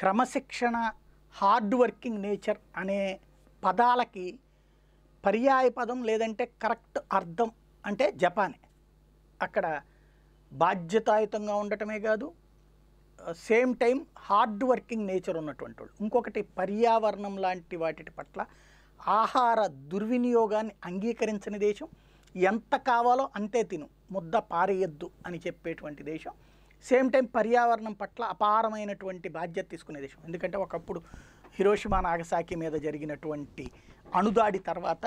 క్రమశిక్షణ hard working nature అనే పదాలకి పర్యాయ పదం లేదంటే కరెక్ట్ అర్థం అంటే జపానే అక్కడ బాధ్యతాయుతంగా ఉండటమే కాదు same time hard working nature ఉన్నటువంటి వాళ్ళు ఇంకొకటి పర్యావరణం లాంటి వాటి పట్ల ఆహార దుర్వినియోగాన్ని అంగీకరించని దేశం ఎంత కావాలో అంతే తిను ముద్ద పారేయద్దు అని చెప్పేటువంటి దేశం సేమ్ టైం పర్యావరణం పట్ల అపారమైనటువంటి బాధ్యత తీసుకునే దేశం ఎందుకంటే ఒకప్పుడు హిరోషిమా నాగసాకి మీద జరిగినటువంటి అణుదాడి తర్వాత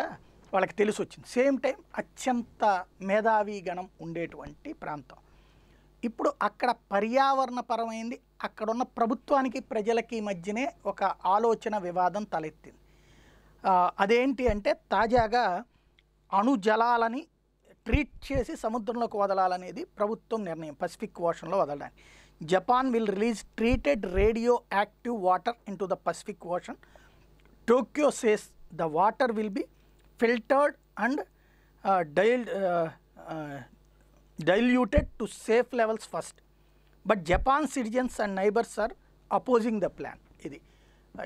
వాళ్ళకి తెలిసి వచ్చింది సేమ్ టైం అత్యంత మేధావీ గణం ఉండేటువంటి ప్రాంతం ఇప్పుడు అక్కడ పర్యావరణపరమైంది అక్కడున్న ప్రభుత్వానికి ప్రజలకి మధ్యనే ఒక ఆలోచన వివాదం తలెత్తింది అదేంటి అంటే తాజాగా అణుజలాలని ట్రీట్ చేసి సముద్రంలోకి వదలాలనేది ప్రభుత్వం నిర్ణయం పసిఫిక్ ఓషన్లో వదలడానికి Japan will release treated radioactive water into the Pacific Ocean Tokyo says the water will be filtered and డైల్ diluted to safe levels first but Japan citizens and neighbours are opposing the plan ఇది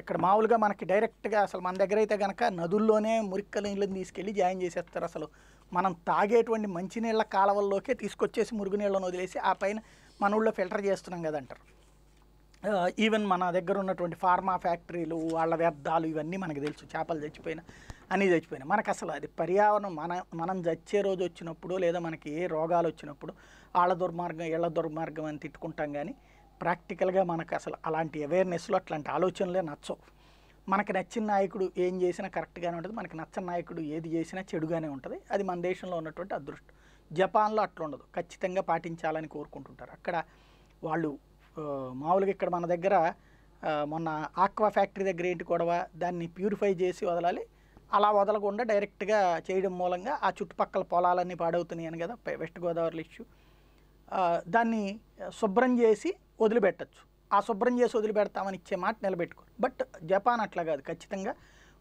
ఇక్కడ మామూలుగా మనకి డైరెక్ట్గా అసలు మన దగ్గర అయితే కనుక నదుల్లోనే మురిక్కల నీళ్ళని తీసుకెళ్ళి జాయిన్ చేసేస్తారు అసలు మనం తాగేటువంటి మంచినీళ్ళ కాలువల్లోకే తీసుకొచ్చేసి మురుగునీళ్ళను వదిలేసి ఆ పైన మన ఊళ్ళో ఫిల్టర్ చేస్తున్నాం కదంటారు ఈవెన్ మన దగ్గర ఉన్నటువంటి ఫార్మా ఫ్యాక్టరీలు వాళ్ళ వ్యర్థాలు ఇవన్నీ మనకు తెలుసు చేపలు చచ్చిపోయినా అన్నీ చచ్చిపోయినా మనకు అసలు అది పర్యావరణం మన మనం చచ్చే రోజు వచ్చినప్పుడు లేదా మనకి ఏ రోగాలు వచ్చినప్పుడు వాళ్ళ దుర్మార్గం ఇళ్ళ దుర్మార్గం అని తిట్టుకుంటాం కానీ ప్రాక్టికల్గా మనకు అసలు అలాంటి అవేర్నెస్లో అట్లాంటి ఆలోచనలే నచ్చవు మనకు నచ్చిన నాయకుడు ఏం చేసినా కరెక్ట్గానే ఉంటుంది మనకు నచ్చని నాయకుడు ఏది చేసినా చెడుగానే ఉంటుంది అది మన దేశంలో ఉన్నటువంటి అదృష్టం జపాన్లో అట్లా ఉండదు ఖచ్చితంగా పాటించాలని కోరుకుంటుంటారు అక్కడ వాళ్ళు మామూలుగా ఇక్కడ మన దగ్గర మొన్న ఆక్వా ఫ్యాక్టరీ దగ్గర ఏంటి గొడవ దాన్ని ప్యూరిఫై చేసి వదలాలి అలా వదలకుండా డైరెక్ట్గా చేయడం మూలంగా ఆ చుట్టుపక్కల పొలాలన్నీ పాడవుతున్నాయని కదా వెస్ట్ గోదావరిలో ఇష్యూ దాన్ని శుభ్రం చేసి వదిలిపెట్టచ్చు శుభ్రం చేసి వదిలిపెడతామని ఇచ్చే మాట నిలబెట్టుకోరు బట్ జపాన్ అట్లా కాదు ఖచ్చితంగా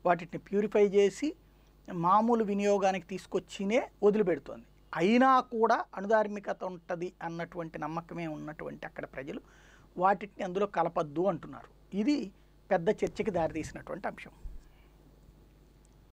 వాటిని ప్యూరిఫై చేసి మామూలు వినియోగానికి తీసుకొచ్చినే వదిలిపెడుతోంది అయినా కూడా అణుధార్మికత ఉంటుంది అన్నటువంటి నమ్మకమే ఉన్నటువంటి అక్కడ ప్రజలు వాటిని అందులో కలపద్దు అంటున్నారు ఇది పెద్ద చర్చకి దారితీసినటువంటి అంశం